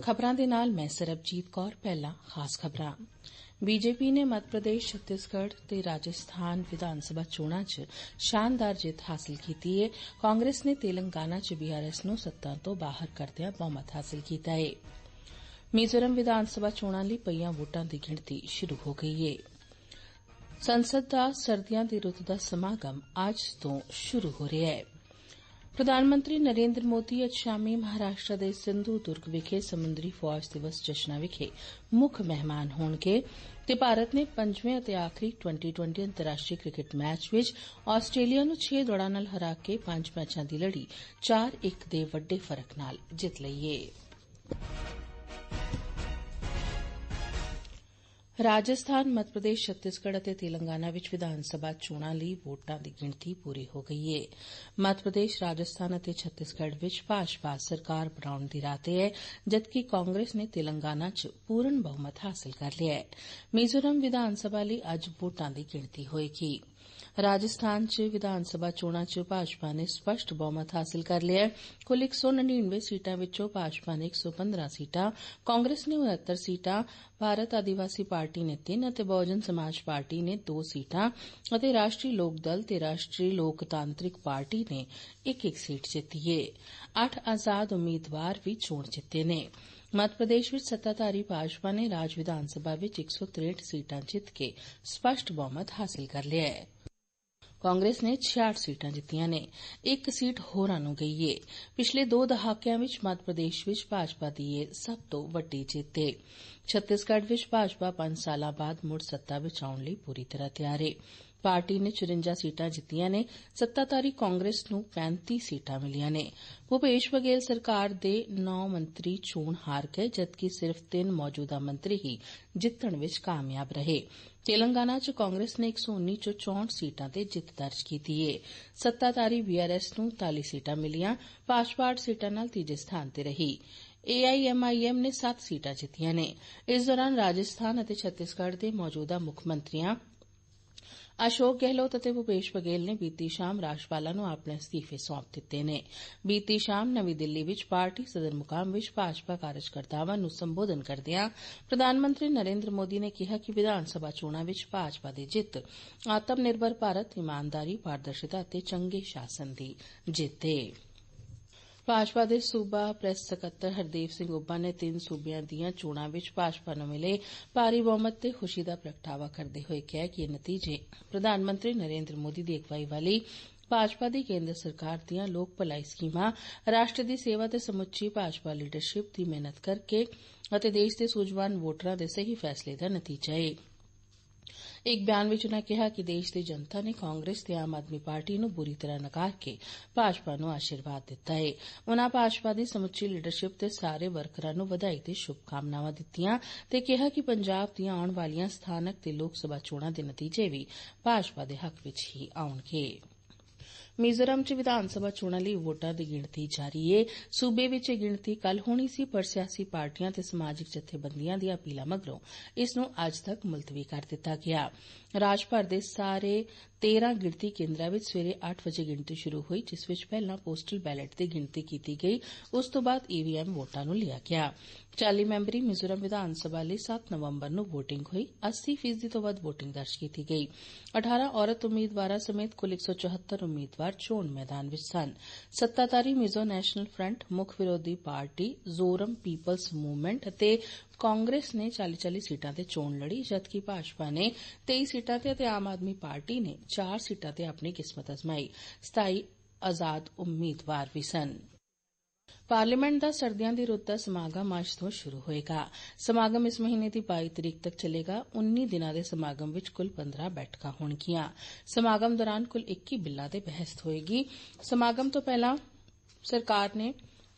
ਖਬਰਾਂ ਦੇ ਨਾਲ ਮੈਂ ਸਰਬਜੀਤ ਕੌਰ ਪਹਿਲਾ ਖਾਸ ਖਬਰਾਂ ਬੀਜੇਪੀ ਨੇ ਮੱਧ ਪ੍ਰਦੇਸ਼ ਛੱਤੀਸਗੜ੍ਹ ਤੇ ਰਾਜਸਥਾਨ ਵਿਧਾਨ ਸਭਾ ਚੋਣਾਂ 'ਚ ਸ਼ਾਨਦਾਰ ਜਿੱਤ ਹਾਸਲ ਕੀਤੀ ਹੈ ਕਾਂਗਰਸ ਨੇ ਤੇਲੰਗਾਨਾ 'ਚ ਬੀਆਰਐਸ ਨੂੰ ਸੱਤਾ ਤੋਂ ਬਾਹਰ ਕਰਦਿਆਂ ਬਹੁਮਤ ਹਾਸਲ ਕੀਤਾ ਹੈ ਮੀਜ਼ੋਰਮ ਵਿਧਾਨ ਸਭਾ ਚੋਣਾਂ ਲਈ ਪਈਆਂ ਵੋਟਾਂ ਦੀ ਗਿਣਤੀ ਸ਼ੁਰੂ ਹੋ ਗਈ ਹੈ ਸੰਸਦ ਦਾ ਸਰਦੀਆਂ ਦੀ ਰੁੱਤ ਦਾ ਸਮਾਗਮ ਅੱਜ ਤੋਂ ਸ਼ੁਰੂ ਹੋ ਰਿਹਾ ਹੈ ਪ੍ਰਧਾਨ ਮੰਤਰੀ ਨਰੇਂਦਰ ਮੋਦੀ ਅੱਜ ਸ਼ਾਮੀ ਮਹਾਰਾਸ਼ਟਰ ਦੇ ਸਿੰਧੂ ਦੁਰਗ ਵਿਖੇ ਸਮੁੰਦਰੀ ਫੌਜ ਦਿਵਸ ਜਸ਼ਨਾਂ ਵਿਖੇ ਮੁੱਖ ਮਹਿਮਾਨ ਹੋਣਗੇ ਤੇ ਭਾਰਤ ਨੇ ਪੰਜਵੇਂ ਅਤੇ ਆਖਰੀ 2020 ਅੰਤਰਰਾਸ਼ਟਰੀ ਕ੍ਰਿਕਟ ਮੈਚ ਵਿੱਚ ਆਸਟ੍ਰੇਲੀਆ ਨੂੰ 6 ਦੌੜਾਂ ਨਾਲ ਹਰਾ ਕੇ ਪੰਜ ਮੈਚਾਂ ਦੀ ਲੜੀ 4-1 ਦੇ ਵੱਡੇ ਫਰਕ ਨਾਲ ਜਿੱਤ ਲਈ ਏ ਰਾਜਸਥਾਨ ਮੱਧ ਪ੍ਰਦੇਸ਼ ਛੱਤੀਸਗੜ੍ਹ ਅਤੇ ਤੇਲੰਗਾਨਾ ਵਿੱਚ ਵਿਧਾਨ ਸਭਾ ਚੋਣਾਂ ਲਈ ਵੋਟਾਂ ਦੀ ਗਿਣਤੀ ਪੂਰੀ ਹੋ ਗਈ ਏ ਮੱਧ ਪ੍ਰਦੇਸ਼ ਰਾਜਸਥਾਨ ਅਤੇ ਛੱਤੀਸਗੜ੍ਹ ਵਿੱਚ ਭਾਜਪਾ ਸਰਕਾਰ ਬਣਾਉਣ ਦੀ ਰਾਹ ਤੇ ਹੈ ਜਦਕਿ ਕਾਂਗਰਸ ਨੇ ਤੇਲੰਗਾਨਾ ਚ ਪੂਰਨ ਬਹੁਮਤ ਹਾਸਲ ਕਰ ਲਿਆ ਹੈ ਮੀਜ਼ੋਰਮ ਵਿਧਾਨ ਸਭਾ ਲਈ ਅੱਜ ਵੋਟਾਂ ਦੀ ਗਿਣਤੀ ਹੋਏਗੀ राजस्थान च विधानसभा चोणां च भाजपा ने स्पष्ट बहुमत हासिल कर लेआ कुल एक सौ नड़िनवें सीटा विचों भाजपा ने एक सौ पंदरां सीटा कांग्रेस ने उनत्तर सीटा भारत आदिवासी पार्टी ने तीन ते बहुजन समाज पार्टी ने दो सीटा राष्ट्रीय राश्ट्रीय लोकदल राष्ट्रीय राश्ट्रीय लोकतांत्रिक पार्टी ने एक एक सीट जीती ऐ अट्ठ आज़ाद मेदवार भी चोन जीते हे ਮੱਧ ਪ੍ਰਦੇਸ਼ ਵਿੱਚ ਸੱਤਾਧਾਰੀ ਭਾਜਪਾ ਨੇ ਰਾਜ ਵਿਧਾਨ ਸਭਾ ਵਿੱਚ 163 ਸੀਟਾਂ ਜਿੱਤ ਕੇ ਸਪਸ਼ਟ ਬਹੁਮਤ ਹਾਸਲ ਕਰ ਲਿਆ ਹੈ ਕਾਂਗਰਸ ਨੇ 66 ਸੀਟਾਂ ਜਿੱਤੀਆਂ ਨੇ ਇੱਕ ਸੀਟ ਹੋਰਾਂ ਨੂੰ ਗਈ ਏ ਪਿਛਲੇ ਦੋ ਦਹਾਕਿਆਂ ਵਿੱਚ ਮੱਧ ਪ੍ਰਦੇਸ਼ ਵਿੱਚ ਭਾਜਪਾ ਦੀ ਇਹ ਸਭ ਤੋਂ ਵੱਡੀ ਜਿੱਤ ਏ ਛੱਤੀਸਗੜ੍ਹ ਵਿੱਚ ਭਾਜਪਾ ਪੰਜ ਸਾਲਾਂ ਬਾਅਦ ਮੁੜ ਸੱਤਾ ਵਿਚ ਆਉਣ ਲਈ ਪੂਰੀ ਤਰ੍ਹਾਂ ਤਿਆਰ ਏ ਪਾਰਟੀ ਨੇ 54 ਸੀਟਾਂ ਜਿੱਤੀਆਂ ਨੇ ਸੱਤਾਧਾਰੀ ਕਾਂਗਰਸ ਨੂੰ 35 ਸੀਟਾਂ ਮਿਲੀਆਂ ਨੇ ਭੁਪੇਸ਼ ਬਘੇਲ ਸਰਕਾਰ ਦੇ 9 ਮੰਤਰੀ ਚੋਣ ਹਾਰ ਗਏ ਜਦਕਿ ਸਿਰਫ਼ 3 ਮੌਜੂਦਾ ਮੰਤਰੀ ਹੀ ਜਿੱਤਣ ਵਿੱਚ ਕਾਮਯਾਬ ਰਹੇ ਤੇਲੰਗਾਨਾ ਚ ਕਾਂਗਰਸ ਨੇ 119 ਚੋਂ 64 ਸੀਟਾਂ ਤੇ ਜਿੱਤ ਦਰਜ ਕੀਤੀ ਏ ਸੱਤਾਧਾਰੀ ਬੀਆਰਐਸ ਨੂੰ 40 ਸੀਟਾਂ ਮਿਲੀਆਂ ਪਾਸਪਾਰਟ ਸੀਟਾਂ ਨਾਲ ਤੀਜੇ ਸਥਾਨ ਤੇ ਰਹੀ ਏਆਈਐਮਆਈਐਮ ਨੇ 7 ਸੀਟਾਂ ਜਿੱਤੀਆਂ ਨੇ ਇਸ ਦੌਰਾਨ ਰਾਜਸਥਾਨ ਅਤੇ ਛੱਤੀਸਗੜ੍ਹ ਦੇ ਮੌਜੂਦਾ ਮੁੱਖ ਮੰਤਰੀਆਂ अशोक गहलोत और भूपेश बघेल ने बीती शाम राज्यपाला अपने अस्तीफे सौंप दिते ने बीती शाम नवी दिल्ली विच पार्टी सदर मुकाम विच भाजपा कार्यकर्ताओं संबोधन करद प्रधानमंत्री नरेन्द्र मोदी ने कहा कि विधानसभा चोणा विच भाजपा की जित आत्मनिर्भर भारत ईमानदारी पारदर्शिता चंगे शासन की जित ਭਾਜਪਾ ਦੇ ਸੂਬਾ ਪ੍ਰੈਸ ਸਕੱਤਰ ਹਰਦੀਪ ਸਿੰਘ ਉੱਬਾ ਨੇ ਤਿੰਨ ਸੂਬਿਆਂ ਦੀਆਂ ਚੋਣਾਂ ਵਿੱਚ ਭਾਜਪਾ ਨੂੰ ਮਿਲੇ ਭਾਰੀ ਬਹੁਮਤ ਤੇ ਖੁਸ਼ੀ ਦਾ ਪ੍ਰਗਟਾਵਾ ਕਰਦੇ ਹੋਏ ਕਿਹਾ ਕਿ ਇਹ ਨਤੀਜੇ ਪ੍ਰਧਾਨ ਮੰਤਰੀ ਨਰੇਂਦਰ ਮੋਦੀ ਦੀ ਅਗਵਾਈ ਵਾਲੀ ਭਾਜਪਾ ਦੀ ਕੇਂਦਰ ਸਰਕਾਰ ਦੀਆਂ ਲੋਕ ਭਲਾਈ ਸਕੀਮਾਂ ਰਾਸ਼ਟਰ ਦੀ ਸੇਵਾ ਤੇ ਸਮੁੱਚੀ ਭਾਜਪਾ ਲੀਡਰਸ਼ਿਪ ਦੀ ਮਿਹਨਤ ਕਰਕੇ ਅਤੇ ਦੇਸ਼ ਦੇ ਸੂਝਵਾਨ ਵੋਟਰਾਂ ਦੇ ਸਹੀ ਫੈਸਲੇ ਦਾ ਨਤੀਜਾ ਏ ਇੱਕ ਬਿਆਨ ਵਿੱਚ ਉਨ੍ਹਾਂ ਕਿਹਾ ਕਿ ਦੇਸ਼ ਦੀ ਜਨਤਾ ਨੇ ਕਾਂਗਰਸ ਤੇ ਆਮ ਆਦਮੀ ਪਾਰਟੀ ਨੂੰ ਬੁਰੀ ਤਰ੍ਹਾਂ ਨਕਾਰ ਕੇ ਭਾਜਪਾ ਨੂੰ ਆਸ਼ੀਰਵਾਦ ਦਿੱਤਾ ਹੈ ਉਨ੍ਹਾਂ ਭਾਜਪਾ ਦੀ ਸਮੁੱਚੀ ਲੀਡਰਸ਼ਿਪ ਤੇ ਸਾਰੇ ਵਰਕਰਾਂ ਨੂੰ ਵਧਾਈ ਤੇ ਸ਼ੁਭਕਾਮਨਾਵਾਂ ਦਿੱਤੀਆਂ ਤੇ ਕਿਹਾ ਕਿ ਪੰਜਾਬ ਦੀਆਂ ਆਉਣ ਵਾਲੀਆਂ ਸਥਾਨਕ ਤੇ ਲੋਕ ਸਭਾ ਚੋਣਾਂ ਦੇ ਨਤੀਜੇ ਵੀ ਭਾਜਪਾ ਦੇ ਹੱਕ ਵਿੱਚ ਹੀ ਆਉਣਗੇ ਮਿਜ਼ੋਰਮ 'ਚ ਵਿਧਾਨ ਸਭਾ ਚੋਣਾਂ ਲਈ ਵੋਟਾਂ ਦੀ ਗਿਣਤੀ ਜਾਰੀ ਏ ਸੂਬੇ ਵਿੱਚ ਇਹ ਗਿਣਤੀ ਕੱਲ ਹੋਣੀ ਸੀ ਪਰ ਸਿਆਸੀ ਪਾਰਟੀਆਂ ਤੇ ਸਮਾਜਿਕ ਜਥੇਬੰਦੀਆਂ ਦੀਆਂ ਅਪੀਲਾਂ ਮਗਰੋਂ ਇਸ ਨੂੰ ਅੱਜ ਤੱਕ ਮੁਲਤਵੀ ਕਰ ਦਿੱਤਾ ਗਿਆ ਰਾਜ ਭਰ ਦੇ ਸਾਰੇ 13 ਗਿਣਤੀ ਕੇਂਦਰਾਂ ਵਿੱਚ ਸਵੇਰੇ 8 ਵਜੇ ਗਿਣਤੀ ਸ਼ੁਰੂ ਹੋਈ ਜਿਸ ਵਿੱਚ ਪਹਿਲਾਂ ਪੋਸਟਲ ਬੈਲਟ ਤੇ ਗਿਣਤੀ ਕੀਤੀ ਗਈ ਉਸ ਤੋਂ ਬਾਅਦ ਈਵੀਐਮ ਵੋਟਾਂ ਨੂੰ ਲਿਆ ਗਿਆ 40 ਮੈਂਬਰੀ ਮਿਜ਼ੋਰਮ ਵਿਧਾਨ ਸਭਾ ਲਈ 7 ਨਵੰਬਰ ਨੂੰ VOTING ਹੋਈ 80 ਫੀਸਦੀ ਤੋਂ ਵੱਧ VOTING ਦਰਜ ਕੀਤੀ ਗਈ 18 ਔਰਤ ਉਮੀਦਵਾਰਾਂ ਸਮੇਤ ਕੁੱਲ 174 ਉਮੀਦਵਾਰ ਚੋਣ ਮੈਦਾਨ ਵਿੱਚ ਸਨ ਸੱਤਾਧਾਰੀ ਮਿਜ਼ੋ ਨੈਸ਼ਨਲ ਫਰੰਟ ਮੁੱਖ ਵਿਰੋਧੀ ਪਾਰਟੀ ਜ਼ੋਰਮ ਪੀਪਲਸ ਮੂਵਮੈਂਟ ਅਤੇ ਕਾਂਗਰਸ ਨੇ 40-40 ਸੀਟਾਂ ਤੇ ਚੋਣ ਲੜੀ ਜਦਕਿ ਭਾਜਪਾ ਨੇ 23 ਸੀਟਾਂ ਤੇ ਤੇ ਆਮ ਆਦਮੀ ਪਾਰਟੀ ਨੇ 4 ਸੀਟਾਂ ਤੇ ਆਪਣੀ ਕਿਸਮਤ ਅਜ਼ਮਾਈ 27 ਆਜ਼ਾਦ ਉਮੀਦਵਾਰ ਵੀ ਸਨ ਪਾਰਲੀਮੈਂਟ ਦਾ ਸਰਦੀਆਂ ਦੀ ਰੁੱਤ ਦਾ ਸਮਾਗਮ ਅੱਜ ਤੋਂ ਸ਼ੁਰੂ ਹੋਏਗਾ ਸਮਾਗਮ ਇਸ ਮਹੀਨੇ ਦੀ 22 ਤਰੀਕ ਤੱਕ ਚੱਲੇਗਾ 19 ਦਿਨਾਂ ਦੇ ਸਮਾਗਮ ਵਿੱਚ ਕੁੱਲ 15 ਬੈਠਕਾਂ ਹੋਣਗੀਆਂ ਸਮਾਗਮ ਦੌਰਾਨ ਕੁੱਲ 21 ਬਿੱਲਾਂ ਤੇ ਬਹਿਸ ਹੋਏਗੀ ਸਮਾਗਮ ਤੋਂ ਪਹਿਲਾਂ ਸਰਕਾਰ ਨੇ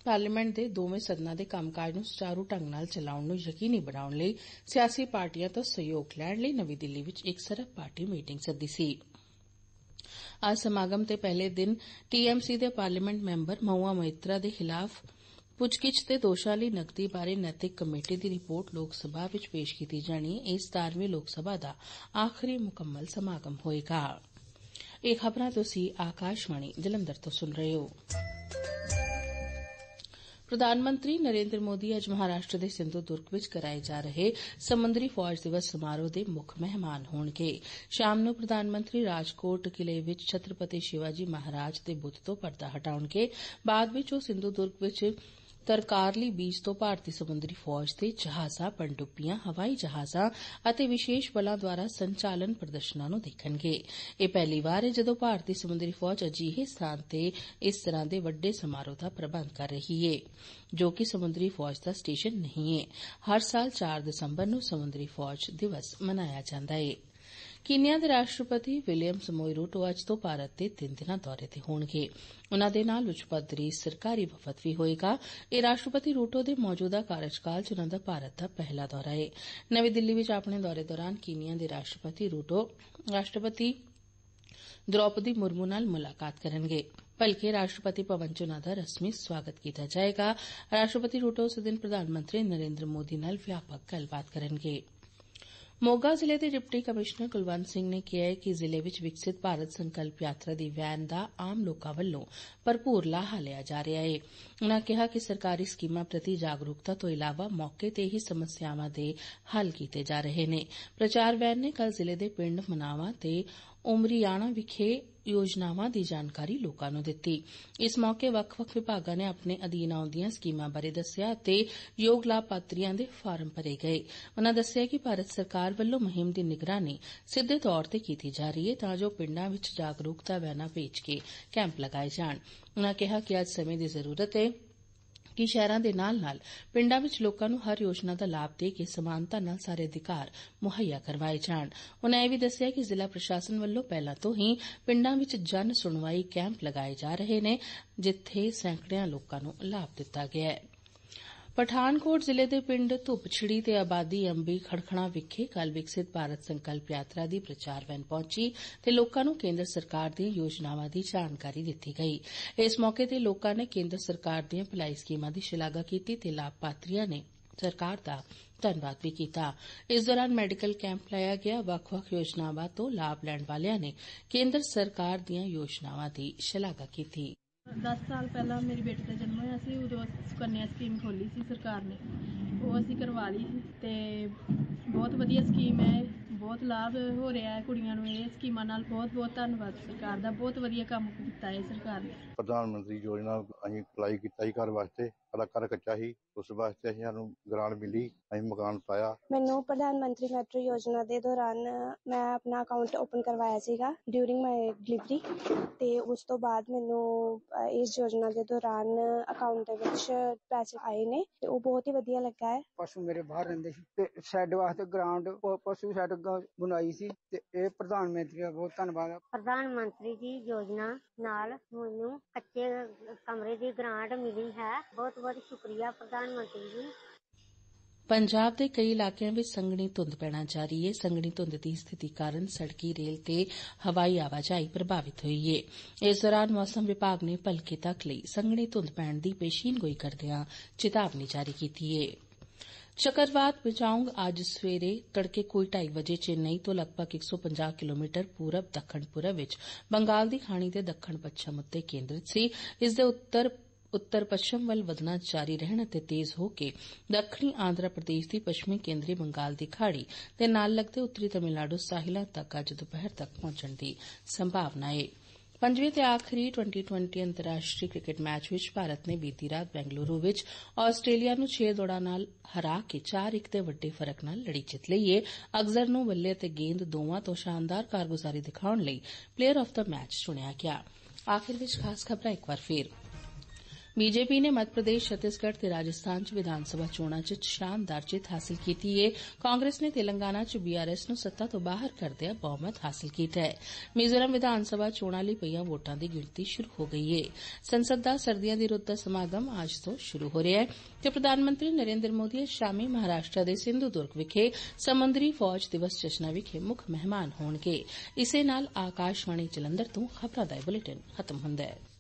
ਪਾਰਲੀਮੈਂਟ ਦੇ ਦੋਵੇਂ ਸਦਨਾਂ ਦੇ ਕੰਮਕਾਜ ਨੂੰ ਸੁਚਾਰੂ ਢੰਗ ਨਾਲ ਚਲਾਉਣ ਨੂੰ ਯਕੀਨੀ ਬਣਾਉਣ ਲਈ ਸਿਆਸੀ ਪਾਰਟੀਆਂ ਤੋਂ ਸਹਿਯੋਗ ਲੈਣ ਲਈ ਨਵੀਂ ਦਿੱਲੀ ਵਿੱਚ ਇੱਕ ਸਰਬ ਪਾਰਟੀ ਮੀਟਿੰਗ ਸੱਦੀ ਸੀ। ਅੱਜ ਸਮਾਗਮ ਦੇ ਪਹਿਲੇ ਦਿਨ ਟੀਐਮਸੀ ਦੇ ਪਾਰਲੀਮੈਂਟ ਮੈਂਬਰ ਮਹੂਆ ਮੈਤਰਾ ਦੇ ਖਿਲਾਫ ਪੁੱਛਗਿੱਛ ਤੇ ਦੋਸ਼ਾਂ ਲਈ ਨਕਦੀ ਬਾਰੇ ਨੈਤਿਕ ਕਮੇਟੀ ਦੀ ਰਿਪੋਰਟ ਲੋਕ ਸਭਾ ਵਿੱਚ ਪੇਸ਼ ਕੀਤੀ ਜਾਣੀ ਇਸ ਤਾਰਵੇਂ ਲੋਕ ਸਭਾ ਦਾ ਆਖਰੀ ਮੁਕੰਮਲ ਸਮਾਗਮ ਹੋਏਗਾ ਇਹ ਖਬਰਾਂ ਤੁਸੀਂ ਆਕਾਸ਼ਵਾਣੀ ਜਲੰਧਰ ਤੋਂ ਸੁਣ ਰਹੇ ਹੋ प्रधानमंत्री नरेन्द्र मोदी अज महाराष्ट्र सिंधु दुर्ग बिच कराए जा रहे समुद्री फौज दिवस समारोह के मुक्ख मेहमान हो शाम प्रधानमंत्री राजकोट किले छत्रपति शिवाजी महाराज के बुत्त तो पर्दा हटाडन बाद सिंधु दुर्ग च ਤਰਕਾਰਲੀ ਬੀਚ ਤੋਂ ਭਾਰਤੀ ਸਮੁੰਦਰੀ ਫੌਜ ਦੇ ਜਹਾਜ਼ਾਂ ਪੰਡੁੱਪੀਆਂ ਹਵਾਈ ਜਹਾਜ਼ਾਂ ਅਤੇ ਵਿਸ਼ੇਸ਼ ਬਲਾਂ ਦੁਆਰਾ ਸੰਚਾਲਨ ਪ੍ਰਦਰਸ਼ਨਾਂ ਨੂੰ ਦੇਖਣਗੇ ਇਹ ਪਹਿਲੀ ਵਾਰ ਹੈ ਜਦੋਂ ਭਾਰਤੀ ਸਮੁੰਦਰੀ ਫੌਜ ਅਜਿਹੇ ਸਥਾਨ ਤੇ ਇਸ ਤਰ੍ਹਾਂ ਦੇ ਵੱਡੇ ਸਮਾਰੋਹ ਦਾ ਪ੍ਰਬੰਧ ਕਰ ਰਹੀ ਹੈ ਜੋ ਕਿ ਸਮੁੰਦਰੀ ਫੌਜ ਦਾ ਸਟੇਸ਼ਨ ਨਹੀਂ ਹੈ ਹਰ ਸਾਲ 4 ਦਸੰਬਰ ਨੂੰ ਸਮੁੰਦਰੀ ਫੌਜ ਦਿਵਸ ਮਨਾਇਆ ਜਾਂਦਾ ਹੈ ਕੀਨੀਆ ਦੇ ਰਾਸ਼ਟਰਪਤੀ ਵਿਲੀਅਮਸ ਮੋਇਰੂਟੋ ਅੱਜ ਤੋਂ ਭਾਰਤ ਦੇ ਤਿੰਨ ਦਿਨਾਂ ਦੌਰੇ ਤੇ ਹੋਣਗੇ ਉਨ੍ਹਾਂ ਦੇ ਨਾਲ ਉੱਚ ਪੱਧਰੀ ਸਰਕਾਰੀ ਵਫਦ ਵੀ ਹੋਏਗਾ ਇਹ ਰਾਸ਼ਟਰਪਤੀ ਰੂਟੋ ਦੇ ਮੌਜੂਦਾ ਕਾਰਜਕਾਲ 'ਚ ਉਨ੍ਹਾਂ ਦਾ ਭਾਰਤ ਦਾ ਪਹਿਲਾ ਦੌਰਾ ਏ ਨਵੀਂ ਦਿੱਲੀ ਵਿਚ ਆਪਣੇ ਦੌਰੇ ਦੌਰਾਨ ਕੀਨੀਆ ਦੇ ਰਾਸ਼ਟਰਪਤੀ ਰੂਟੋ ਰਾਸ਼ਟਰਪਤੀ द्रौपदी मुर्मू ਨਾਲ ਮੁਲਾਕਾਤ ਕਰਨਗੇ ਬਲਕਿ ਰਾਸ਼ਟਰਪਤੀ ਭਵਨ 'ਚ ਉਨ੍ਹਾਂ ਦਾ ਰਸਮੀ ਸਵਾਗਤ ਕੀਤਾ ਜਾਏਗਾ ਰਾਸ਼ਟਰਪਤੀ ਰੂਟੋ ਉਸ ਦਿਨ ਪ੍ਰਧਾਨ ਮੰਤਰੀ ਨਰੇਂਦਰ ਮੋਦੀ ਨਾਲ ਵਿਆਪਕ ਗੱਲਬਾਤ ਕਰਨਗੇ ਮੋਗਾ ਜ਼ਿਲ੍ਹੇ ਦੇ ਡਿਪਟੀ ਕਮਿਸ਼ਨਰ ਕੁਲਵੰਤ ਸਿੰਘ ਨੇ ਕਿਹਾ ਹੈ ਕਿ ਜ਼ਿਲ੍ਹੇ ਵਿੱਚ ਵਿਕਸਿਤ ਭਾਰਤ ਸੰਕਲਪ ਯਾਤਰਾ ਦੀ ਵੈਨ ਦਾ ਆਮ ਲੋਕਾਂ ਵੱਲੋਂ ਭਰਪੂਰ ਲਾਹਾ ਲਿਆ ਜਾ ਰਿਹਾ ਹੈ ਉਨ੍ਹਾਂ ਕਿਹਾ ਕਿ ਸਰਕਾਰੀ ਸਕੀਮਾਂ ਪ੍ਰਤੀ ਜਾਗਰੂਕਤਾ ਤੋਂ ਇਲਾਵਾ ਮੌਕੇ ਤੇ ਹੀ ਸਮੱਸਿਆਵਾਂ ਦੇ ਹੱਲ ਕੀਤੇ ਜਾ ਰਹੇ ਨੇ ਪ੍ਰਚਾਰ ਵੈਨ ਨੇ ਕੱਲ ਜ਼ਿਲ੍ਹੇ ਦੇ ਪਿੰਡ ਮਨਾਵਾ ਤੇ ਉਮਰੀਆਣਾ ਵਿਖੇ ਯੋਜਨਾਵਾਂ ਦੀ ਜਾਣਕਾਰੀ ਲੋਕਾਂ ਨੂੰ ਦਿੱਤੀ ਇਸ ਮੌਕੇ ਵੱਖ ਵੱਖ ਵਿਭਾਗਾਂ ਨੇ ਆਪਣੇ ਅਧੀਨ ਆਉਂਦੀਆਂ ਸਕੀਮਾਂ ਬਾਰੇ ਦੱਸਿਆ ਅਤੇ ਯੋਗ ਲਾਭਪਾਤਰੀਆਂ ਦੇ ਫਾਰਮ ਭਰੇ ਗਏ ਉਨ੍ਹਾਂ ਦੱਸਿਆ ਕਿ ਭਾਰਤ ਸਰਕਾਰ ਵੱਲੋਂ ਮੁਹਿੰਮ ਦੀ ਨਿਗਰਾਨੀ ਸਿੱਧੇ ਤੌਰ ਤੇ ਕੀਤੀ ਜਾ ਰਹੀ ਹੈ ਤਾਂ ਜੋ ਪਿੰਡਾਂ ਵਿੱਚ ਜਾਗਰੂਕਤਾ ਵੈਨਾਂ ਭੇਜ ਕੇ ਕੈਂਪ ਲਗਾਏ ਜਾਣ ਉਨ੍ਹਾਂ ਕਿਹਾ ਕਿ ਅੱਜ ਸਮੇਂ ਦੀ ਜ਼ਰੂਰਤ ਹੈ ਕਿ ਸ਼ਹਿਰਾਂ ਦੇ ਨਾਲ-ਨਾਲ ਪਿੰਡਾਂ ਵਿੱਚ ਲੋਕਾਂ ਨੂੰ ਹਰ ਯੋਜਨਾ ਦਾ ਲਾਭ ਦੇ ਕੇ ਸਮਾਨਤਾ ਨਾਲ ਸਾਰੇ ਅਧਿਕਾਰ ਮੁਹੱਈਆ ਕਰਵਾਏ ਜਾਣ ਉਹਨਾਂ ਇਹ ਵੀ ਦੱਸਿਆ ਕਿ ਜ਼ਿਲ੍ਹਾ ਪ੍ਰਸ਼ਾਸਨ ਵੱਲੋਂ ਪਹਿਲਾਂ ਤੋਂ ਹੀ ਪਿੰਡਾਂ ਵਿੱਚ ਜਨ ਸੁਣਵਾਈ ਕੈਂਪ ਲਗਾਏ ਜਾ ਰਹੇ ਨੇ ਜਿੱਥੇ ਸੈਂਕੜਿਆਂ ਲੋਕਾਂ ਨੂੰ ਲਾਭ ਦਿੱਤਾ ਗਿਆ ਹੈ। ਪਠਾਨਕੋਟ ਜ਼ਿਲ੍ਹੇ ਦੇ ਪਿੰਡ ਧੁੱਪਛੜੀ ਤੇ ਆਬਾਦੀ ਅੰਬੀ ਖੜਖਣਾ ਵਿਖੇ ਕੱਲ ਵਿਕਸਿਤ ਭਾਰਤ ਸੰਕਲਪ ਯਾਤਰਾ ਦੀ ਪ੍ਰਚਾਰ ਵੈਨ ਪਹੁੰਚੀ ਤੇ ਲੋਕਾਂ ਨੂੰ ਕੇਂਦਰ ਸਰਕਾਰ ਦੀਆਂ ਯੋਜਨਾਵਾਂ ਦੀ ਜਾਣਕਾਰੀ ਦਿੱਤੀ ਗਈ ਇਸ ਮੌਕੇ ਤੇ ਲੋਕਾਂ ਨੇ ਕੇਂਦਰ ਸਰਕਾਰ ਦੀਆਂ ਭਲਾਈ ਸਕੀਮਾਂ ਦੀ ਸ਼ਲਾਘਾ ਕੀਤੀ ਤੇ ਲਾਭਪਾਤਰੀਆਂ ਨੇ ਸਰਕਾਰ ਦਾ ਧੰਨਵਾਦ ਵੀ ਕੀਤਾ ਇਸ ਦੌਰਾਨ ਮੈਡੀਕਲ ਕੈਂਪ ਲਾਇਆ ਗਿਆ ਵੱਖ-ਵੱਖ ਯੋਜਨਾਵਾਂ ਤੋਂ ਲਾਭ ਲੈਣ ਵਾਲਿਆਂ ਨੇ ਕੇਂਦਰ ਸਰਕਾਰ ਦੀਆਂ ਯੋਜਨਾਵਾਂ ਦੀ ਸ਼ਲਾਘਾ ਕੀਤੀ 10 ਸਾਲ ਪਹਿਲਾਂ ਮੇਰੇ ਬੇਟੇ ਦਾ ਜਨਮ ਅਸੀਂ ਉਦੋਂ ਸੁਕੰਨਿਆ ਸਕੀਮ ਖੋਲੀ ਸੀ ਸਰਕਾਰ ਨੇ ਉਹ ਅਸੀਂ ਕਰਵਾ ਲਈ ਤੇ ਬਹੁਤ ਵਧੀਆ ਸਕੀਮ ਹੈ ਬਹੁਤ ਲਾਭ ਹੋ ਰਿਹਾ ਹੈ ਕੁੜੀਆਂ ਨੂੰ ਇਹ ਸਕੀਮਾਂ ਨਾਲ ਬਹੁਤ ਬਹੁਤ ਧੰਨਵਾਦ ਸਰਕਾਰ ਦਾ ਬਹੁਤ ਵਧੀਆ ਕੰਮ ਕੀਤਾ ਹੈ ਸਰਕਾਰ ਨੇ ਪ੍ਰਧਾਨ ਮੰਤਰੀ ਯੋਜਨਾ ਅਸੀਂ ਅਪਲਾਈ ਕੀਤਾ ਹੀ ਘਰ ਵਾਸਤੇ ਸਾਡਾ ਘਰ ਕੱਚਾ ਹੀ ਉਸ ਵਾਸਤੇ ਅਸੀਂ ਸਾਨੂੰ ਗ੍ਰਾਂਟ ਮਿਲੀ ਅਸੀਂ ਮਕਾਨ ਪਾਇਆ ਮੈਨੂੰ ਪ੍ਰਧਾਨ ਮੰਤਰੀ ਮੈਟਰੋ ਯੋਜਨਾ ਦੇ ਦੌਰਾਨ ਮੈਂ ਆਪਣਾ ਅਕਾਊਂਟ ਓਪਨ ਕਰਵਾਇਆ ਸੀਗਾ ਡਿਊਰਿੰਗ ਮਾਈ ਡਿਲੀਵਰੀ ਤੇ ਉਸ ਤੋਂ ਬਾਅਦ ਮੈਨੂੰ ਇਸ ਯੋਜਨਾ ਦੇ ਦੌਰਾਨ ਅਕਾਊਂਟ ਦੇ ਵਿੱਚ ਪੈਸੇ ਆਏ ਨੇ ਤੇ ਉਹ ਬਹੁਤ ਹੀ ਵਧੀਆ ਲੱਗਾ ਹੈ ਪਸ਼ੂ ਮੇਰੇ ਬਾਹਰ ਰਹਿੰਦੇ ਸੀ ਤੇ ਸ਼ੈੱਡ ਵਾਸਤੇ ਗ੍ਰਾਂਟ ਪਸ਼ੂ ਸ਼ੈੱਡ ਬਣਾਈ ਸੀ ਤੇ ਇਹ ਪ੍ਰਧਾਨ ਮੰਤਰੀ ਦਾ ਬਹੁਤ ਧੰਨਵਾਦ ਆ ਪ੍ਰਧਾਨ ਮੰਤਰੀ ਦੀ ਯੋਜਨਾ ਨਾਲ ਮੈਨੂੰ ਕੱਚੇ ਕਮਰੇ ਦੀ ਗ੍ਰਾਂਟ ਮਿਲੀ ਹੈ ਬਹੁਤ ਬਹੁਤ ਸ਼ੁਕਰੀਆ ਪ੍ਰਧਾਨ ਮੰਤਰੀ ਜੀ ਪੰਜਾਬ ਦੇ ਕਈ ਇਲਾਕਿਆਂ ਵਿੱਚ ਸੰਘਣੀ ਧੁੰਦ ਪੈਣਾ ਜਾਰੀ ਹੈ ਸੰਘਣੀ ਧੁੰਦ ਦੀ ਸਥਿਤੀ ਕਾਰਨ ਸੜਕੀ ਰੇਲ ਤੇ ਹਵਾਈ ਆਵਾਜਾਈ ਪ੍ਰਭਾਵਿਤ ਹੋਈ ਹੈ ਇਸ ਦੌਰਾਨ ਮੌਸਮ ਵਿਭਾਗ ਨੇ ਭਲਕੇ ਤੱਕ ਲਈ ਸੰਘਣੀ ਧੁੰਦ ਪੈਣ ਦੀ ਪੇਸ਼ੀਨਗੋਈ ਕਰਦਿਆਂ ਚੇਤਾਵਨੀ ਜਾਰੀ ਕੀਤੀ ਹੈ ਚੱਕਰਵਾਤ ਬਿਚੌਂਗ ਅੱਜ ਸਵੇਰੇ ਤੜਕੇ ਕੋਈ 2:30 ਵਜੇ ਚੇਨਈ ਤੋਂ ਲਗਭਗ 150 ਕਿਲੋਮੀਟਰ ਪੂਰਬ ਦੱਖਣ ਪੂਰਬ ਬੰਗਾਲ ਦੀ ਖਾੜੀ ਦੇ ਦੱਖਣ ਪੱਛਮ ਉੱਤੇ ਕੇਂਦਰਿਤ ਸੀ ਇਸ ਦੇ ਉੱਤਰ ਉੱਤਰ ਪੱਛਮ ਵੱਲ ਵਧਣਾ ਜਾਰੀ ਰਹਿਣ ਅਤੇ ਤੇਜ਼ ਹੋ ਕੇ ਦੱਖਣੀ ਆਂਧਰਾ ਪ੍ਰਦੇਸ਼ ਦੀ ਪੱਛਮੀ ਕੇਂਦਰੀ ਬੰਗਾਲ ਦੀ ਖਾੜੀ ਦੇ ਨਾਲ ਲੱਗਦੇ ਉੱਤਰੀ ਤਮਿਲਨਾਡੂ ਸਾਹਿਲਾਂ ਤੱਕ ਅੱਜ ਦੁਪਹਿਰ ਤੱਕ ਪਹੁੰਚਣ ਦੀ ਸੰਭਾਵਨਾ ਹੈ ਪੰਜਵੇਂ ਤੇ ਆਖਰੀ 2020 ਅੰਤਰਰਾਸ਼ਟਰੀ ਕ੍ਰਿਕਟ ਮੈਚ ਵਿੱਚ ਭਾਰਤ ਨੇ ਬੀਤੀ ਰਾਤ ਬੈਂਗਲੁਰੂ ਵਿੱਚ ਆਸਟ੍ਰੇਲੀਆ ਨੂੰ 6 ਦੌੜਾਂ ਨਾਲ ਹਰਾ ਕੇ 4-1 ਦੇ ਵੱਡੇ ਫਰਕ ਨਾਲ ਲੜੀ ਜਿੱਤ ਲਈ ਹੈ ਅਗਜ਼ਰ ਨੂੰ ਬੱਲੇ ਤੇ ਗੇਂਦ ਦੋਵਾਂ ਤੋਂ ਸ਼ਾਨਦਾਰ ਕਾਰਗੁਜ਼ਾਰੀ ਦਿਖਾਉਣ ਲਈ ਪਲੇਅਰ ਆਫ ਦਾ ਮੈਚ ਚੁਣਿਆ ਗਿਆ ਆਖਿਰ ਵਿੱਚ ਖਾਸ ਖਬਰਾਂ ਇੱਕ ਵਾਰ ਫੇਰ ਬੀਜੇਪੀ ਨੇ ਮੱਧ ਪ੍ਰਦੇਸ਼ ਛੱਤੀਸਗੜ੍ਹ ਤੇ ਰਾਜਸਥਾਨ ਚ ਵਿਧਾਨ ਸਭਾ ਚੋਣਾਂ ਚ ਸ਼ਾਨਦਾਰ ਜਿੱਤ ਹਾਸਲ ਕੀਤੀ ਏ ਕਾਂਗਰਸ ਨੇ ਤੇਲੰਗਾਨਾ ਚ ਬੀਆਰਐਸ ਨੂੰ ਸੱਤਾ ਤੋਂ ਬਾਹਰ ਕਰਦੇ ਆ ਬਹੁਮਤ ਹਾਸਲ ਕੀਤਾ ਹੈ ਮਿਜ਼ੋਰਮ ਵਿਧਾਨ ਸਭਾ ਚੋਣਾਂ ਲਈ ਪਈਆਂ ਵੋਟਾਂ ਦੀ ਗਿਣਤੀ ਸ਼ੁਰੂ ਹੋ ਗਈ ਏ ਸੰਸਦ ਦਾ ਸਰਦੀਆਂ ਦੀ ਰੁੱਤ ਦਾ ਸਮਾਗਮ ਅੱਜ ਤੋਂ ਸ਼ੁਰੂ ਹੋ ਰਿਹਾ ਹੈ ਤੇ ਪ੍ਰਧਾਨ ਮੰਤਰੀ ਨਰਿੰਦਰ ਮੋਦੀ ਸ਼ਾਮੀ ਮਹਾਰਾਸ਼ਟਰ ਦੇ ਸਿੰਧੂ ਦੁਰਗ ਵਿਖੇ ਸਮੁੰਦਰੀ ਫੌਜ ਦਿਵਸ ਜਸ਼ਨਾਂ ਵਿਖੇ ਮੁੱਖ ਮਹਿਮਾਨ ਹੋਣਗੇ ਇਸੇ ਨਾਲ ਆਕਾਸ਼ਵਾਣੀ ਜਲੰਧਰ ਤੋਂ ਖਬਰਾਂ ਦਾ ਬੁਲੇਟਿਨ ਖਤਮ ਹੁੰਦਾ ਹੈ